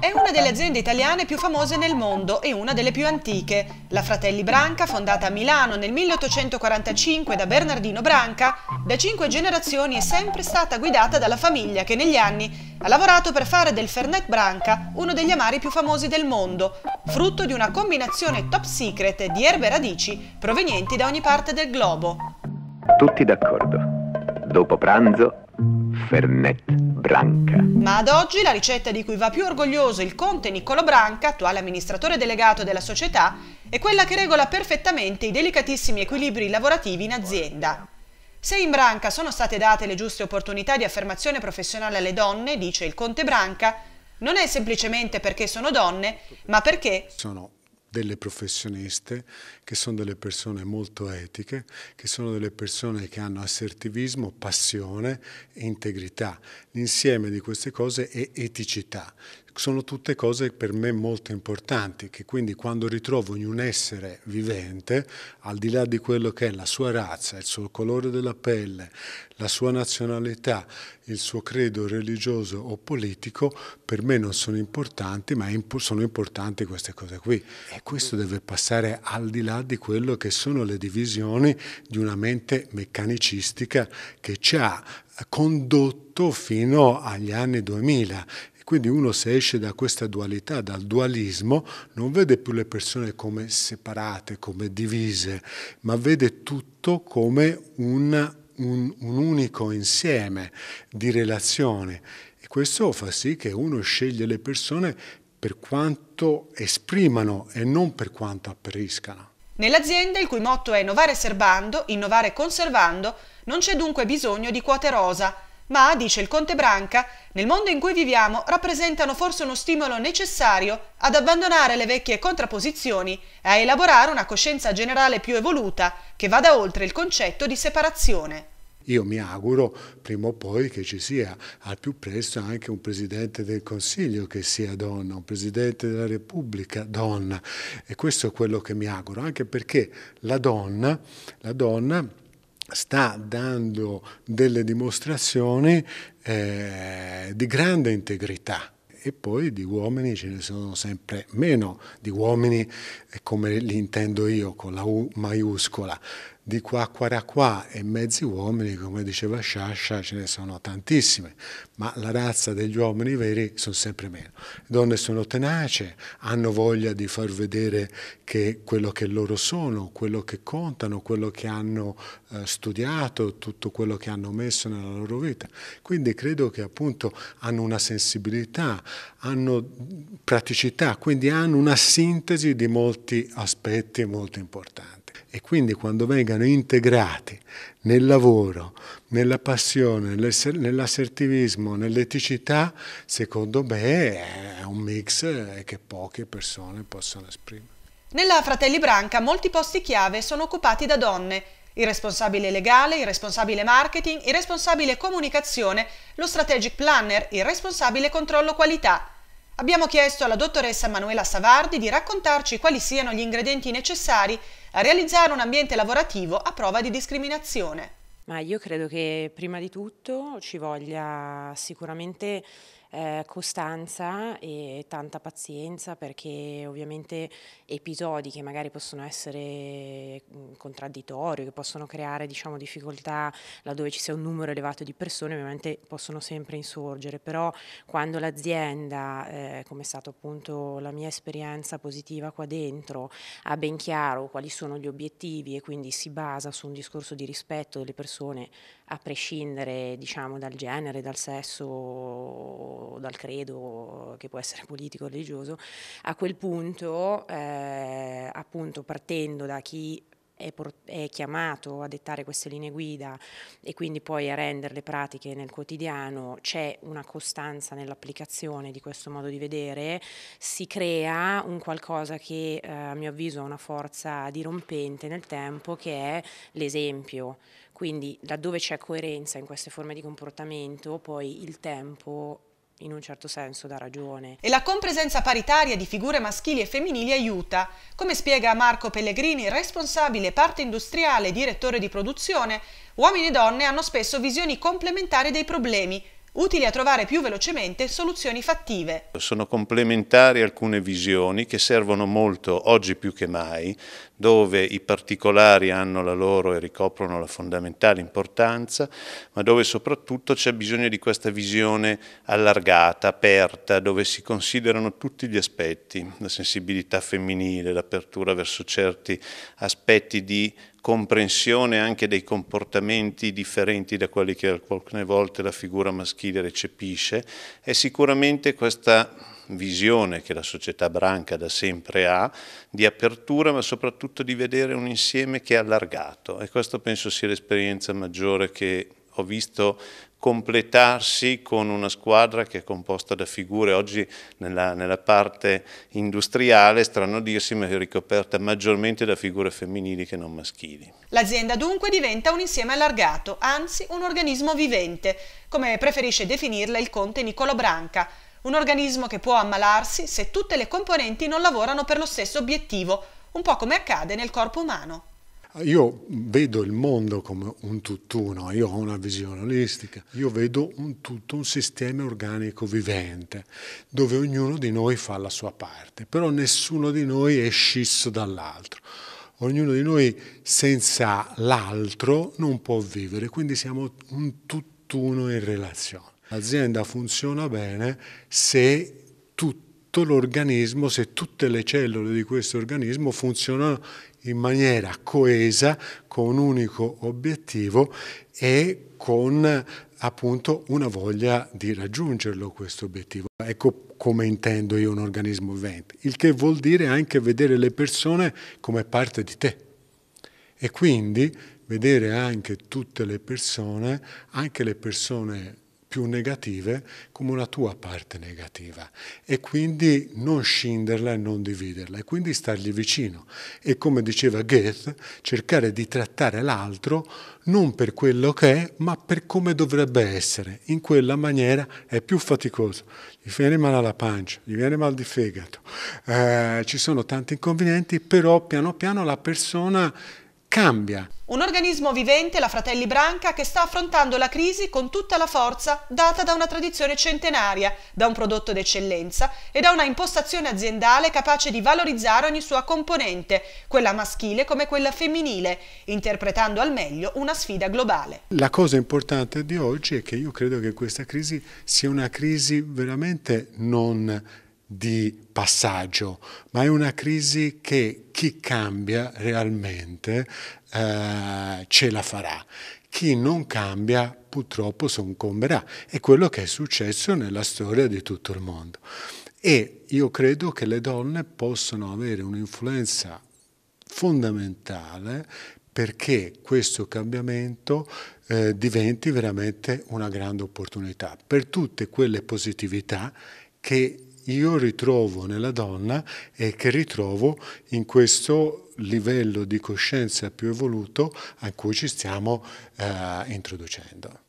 È una delle aziende italiane più famose nel mondo e una delle più antiche. La Fratelli Branca, fondata a Milano nel 1845 da Bernardino Branca, da cinque generazioni è sempre stata guidata dalla famiglia che negli anni ha lavorato per fare del Fernet Branca uno degli amari più famosi del mondo, frutto di una combinazione top secret di erbe radici provenienti da ogni parte del globo. Tutti d'accordo. Dopo pranzo, Fernet Branca. Ma ad oggi la ricetta di cui va più orgoglioso il conte Niccolo Branca, attuale amministratore delegato della società, è quella che regola perfettamente i delicatissimi equilibri lavorativi in azienda. Se in Branca sono state date le giuste opportunità di affermazione professionale alle donne, dice il conte Branca, non è semplicemente perché sono donne, ma perché sono delle professioniste, che sono delle persone molto etiche, che sono delle persone che hanno assertivismo, passione e integrità. L'insieme di queste cose è eticità. Sono tutte cose per me molto importanti, che quindi quando ritrovo in un essere vivente, al di là di quello che è la sua razza, il suo colore della pelle, la sua nazionalità, il suo credo religioso o politico per me non sono importanti, ma sono importanti queste cose qui. E questo deve passare al di là di quello che sono le divisioni di una mente meccanicistica che ci ha condotto fino agli anni 2000 quindi uno se esce da questa dualità, dal dualismo, non vede più le persone come separate, come divise, ma vede tutto come un un, un unico insieme di relazioni e questo fa sì che uno sceglie le persone per quanto esprimano e non per quanto appariscano. Nell'azienda, il cui motto è innovare serbando, innovare conservando, non c'è dunque bisogno di quote rosa, ma, dice il conte Branca, nel mondo in cui viviamo rappresentano forse uno stimolo necessario ad abbandonare le vecchie contrapposizioni e a elaborare una coscienza generale più evoluta che vada oltre il concetto di separazione. Io mi auguro prima o poi che ci sia al più presto anche un Presidente del Consiglio che sia donna, un Presidente della Repubblica donna e questo è quello che mi auguro, anche perché la donna, la donna sta dando delle dimostrazioni eh, di grande integrità e poi di uomini ce ne sono sempre meno, di uomini eh, come li intendo io con la U maiuscola di qua, qua, da qua e mezzi uomini, come diceva Sciascia, ce ne sono tantissime, ma la razza degli uomini veri sono sempre meno. Le donne sono tenace, hanno voglia di far vedere che quello che loro sono, quello che contano, quello che hanno eh, studiato, tutto quello che hanno messo nella loro vita. Quindi credo che appunto hanno una sensibilità, hanno praticità, quindi hanno una sintesi di molti aspetti molto importanti e quindi quando vengano integrati nel lavoro, nella passione, nell'assertivismo, nell'eticità, secondo me è un mix eh, che poche persone possono esprimere. Nella Fratelli Branca molti posti chiave sono occupati da donne, il responsabile legale, il responsabile marketing, il responsabile comunicazione, lo strategic planner, il responsabile controllo qualità. Abbiamo chiesto alla dottoressa Manuela Savardi di raccontarci quali siano gli ingredienti necessari a realizzare un ambiente lavorativo a prova di discriminazione. Ma io credo che prima di tutto ci voglia sicuramente eh, costanza e tanta pazienza perché ovviamente episodi che magari possono essere mm, contraddittori, che possono creare diciamo, difficoltà laddove ci sia un numero elevato di persone, ovviamente possono sempre insorgere, però quando l'azienda, eh, come è stata appunto la mia esperienza positiva qua dentro, ha ben chiaro quali sono gli obiettivi e quindi si basa su un discorso di rispetto delle persone a prescindere diciamo, dal genere, dal sesso dal credo che può essere politico o religioso, a quel punto eh, appunto partendo da chi è, chiamato a dettare queste linee guida e quindi poi a renderle pratiche nel quotidiano, c'è una costanza nell'applicazione di questo modo di vedere, si crea un qualcosa che eh, a mio avviso ha una forza dirompente nel tempo che è l'esempio. Quindi laddove c'è coerenza in queste forme di comportamento, poi il tempo in un certo senso dà ragione. E la compresenza paritaria di figure maschili e femminili aiuta, come spiega Marco Pellegrini, responsabile parte industriale e direttore di produzione, uomini e donne hanno spesso visioni complementari dei problemi, utili a trovare più velocemente soluzioni fattive. Sono complementari alcune visioni che servono molto oggi più che mai, dove i particolari hanno la loro e ricoprono la fondamentale importanza, ma dove soprattutto c'è bisogno di questa visione allargata, aperta, dove si considerano tutti gli aspetti, la sensibilità femminile, l'apertura verso certi aspetti di comprensione anche dei comportamenti differenti da quelli che alcune volte la figura maschile recepisce, è sicuramente questa visione che la società branca da sempre ha di apertura ma soprattutto di vedere un insieme che è allargato e questo penso sia l'esperienza maggiore che ho visto completarsi con una squadra che è composta da figure oggi nella, nella parte industriale, strano dirsi, ma è ricoperta maggiormente da figure femminili che non maschili. L'azienda dunque diventa un insieme allargato, anzi un organismo vivente, come preferisce definirla il conte Niccolo Branca, un organismo che può ammalarsi se tutte le componenti non lavorano per lo stesso obiettivo, un po' come accade nel corpo umano. Io vedo il mondo come un tutt'uno, io ho una visione olistica, io vedo un tutto, un sistema organico vivente, dove ognuno di noi fa la sua parte, però nessuno di noi è scisso dall'altro. Ognuno di noi senza l'altro non può vivere, quindi siamo un tutt'uno in relazione. L'azienda funziona bene se tutti tutto l'organismo, se tutte le cellule di questo organismo funzionano in maniera coesa, con un unico obiettivo e con appunto una voglia di raggiungerlo questo obiettivo. Ecco come intendo io un organismo vivente, il che vuol dire anche vedere le persone come parte di te e quindi vedere anche tutte le persone, anche le persone più negative come una tua parte negativa e quindi non scinderla e non dividerla e quindi stargli vicino e come diceva Goethe cercare di trattare l'altro non per quello che è ma per come dovrebbe essere in quella maniera è più faticoso gli viene male alla pancia gli viene mal di fegato eh, ci sono tanti inconvenienti però piano piano la persona cambia. Un organismo vivente, la Fratelli Branca, che sta affrontando la crisi con tutta la forza data da una tradizione centenaria, da un prodotto d'eccellenza e da una impostazione aziendale capace di valorizzare ogni sua componente, quella maschile come quella femminile, interpretando al meglio una sfida globale. La cosa importante di oggi è che io credo che questa crisi sia una crisi veramente non di passaggio, ma è una crisi che chi cambia realmente eh, ce la farà. Chi non cambia purtroppo soccomberà. È quello che è successo nella storia di tutto il mondo. E io credo che le donne possano avere un'influenza fondamentale perché questo cambiamento eh, diventi veramente una grande opportunità per tutte quelle positività che io ritrovo nella donna e che ritrovo in questo livello di coscienza più evoluto a cui ci stiamo eh, introducendo.